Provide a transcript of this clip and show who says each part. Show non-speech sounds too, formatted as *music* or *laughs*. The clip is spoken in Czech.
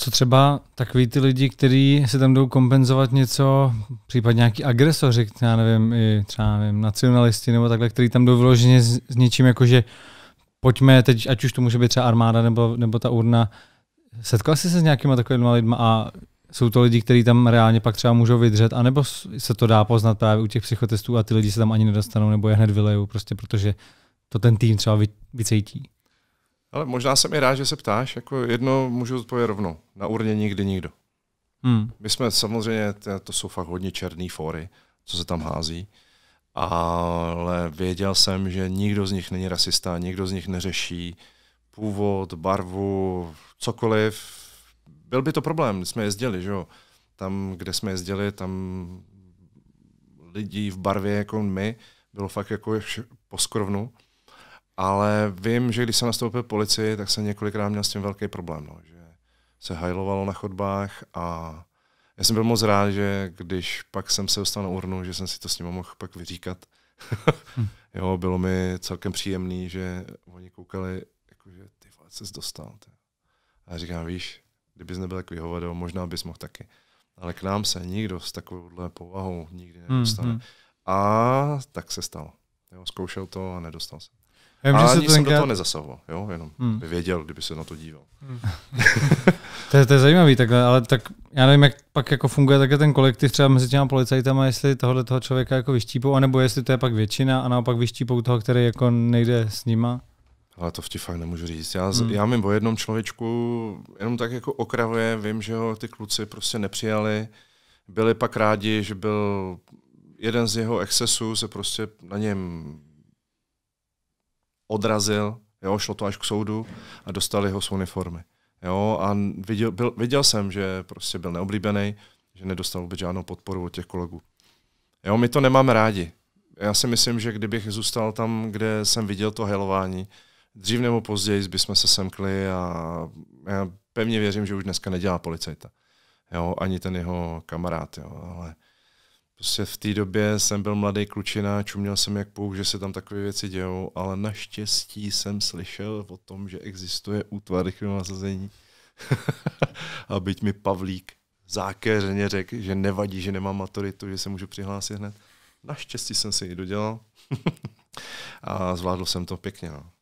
Speaker 1: Co třeba takový ty lidi, kteří se tam jdou kompenzovat něco, případně nějaký agresoři, já nevím, i třeba nevím, nacionalisti nebo takhle, kteří tam jdou vyloženě s, s něčím, jako že pojďme teď, ať už to může být třeba armáda nebo, nebo ta urna. Setkal jsi se s nějakýma takovými lidmi a jsou to lidi, kteří tam reálně pak třeba můžou vydřet, anebo se to dá poznat právě u těch psychotestů a ty lidi se tam ani nedostanou nebo je hned vylejou, prostě protože to ten tým třeba vycejtí.
Speaker 2: Ale možná jsem i rád, že se ptáš, jako jedno můžu odpovědět rovnou. Na urně nikdy nikdo. Hmm. My jsme samozřejmě, to jsou fakt hodně černý fóry, co se tam hází, ale věděl jsem, že nikdo z nich není rasista, nikdo z nich neřeší původ, barvu, cokoliv. Byl by to problém, jsme jezdili, že jo. Tam, kde jsme jezdili, tam lidí v barvě jako my bylo fakt jako poskrovnu. Ale vím, že když jsem nastoupil policii, tak jsem několikrát měl s tím velký problém, no, že se hajlovalo na chodbách a já jsem byl moc rád, že když pak jsem se dostal na urnu, že jsem si to s ním mohl pak vyříkat. Hm. *laughs* jo, bylo mi celkem příjemný, že oni koukali, že ty vole, se dostal. Ty. A já říkám, víš, kdybys nebyl takový hovado, možná bys mohl taky. Ale k nám se nikdo s takovouhle povahou nikdy hm, nedostane. Hmm, hmm. A tak se stalo. Jo, zkoušel to a nedostal se.
Speaker 1: Vím, a že ani to jsem tenkrát... do toho
Speaker 2: nezasahoval, jo, jenom hmm. by věděl, kdyby se na to díval. Hmm.
Speaker 1: to, je, to je zajímavý takhle, ale tak já nevím, jak pak jako funguje také ten kolektiv třeba mezi těma policajtama, jestli tohle toho člověka jako vyštípou, anebo jestli to je pak většina a naopak vyštípou toho, který jako nejde s nima.
Speaker 2: Ale to ti fakt nemůžu říct. Já, hmm. já vím o jednom člověčku, jenom tak jako okravě, vím, že ho ty kluci prostě nepřijali. Byli pak rádi, že byl jeden z jeho excesů, se prostě na něm odrazil, jo, šlo to až k soudu a dostali ho z uniformy. Jo, a viděl, byl, viděl jsem, že prostě byl neoblíbený, že nedostal vůbec žádnou podporu od těch kolegů. Jo, my to nemáme rádi. Já si myslím, že kdybych zůstal tam, kde jsem viděl to helování, dřív nebo později bychom se semkli a já pevně věřím, že už dneska nedělá policajta. Jo, ani ten jeho kamarád, jo, ale Prostě v té době jsem byl mladý klučina, čuměl jsem jak pouk, že se tam takové věci dějou, ale naštěstí jsem slyšel o tom, že existuje útvar rychlého nasazení. *laughs* a byť mi Pavlík zákeřeně řekl, že nevadí, že nemám maturitu, že se můžu přihlásit hned. Naštěstí jsem si ji dodělal *laughs* a zvládl jsem to pěkně. No.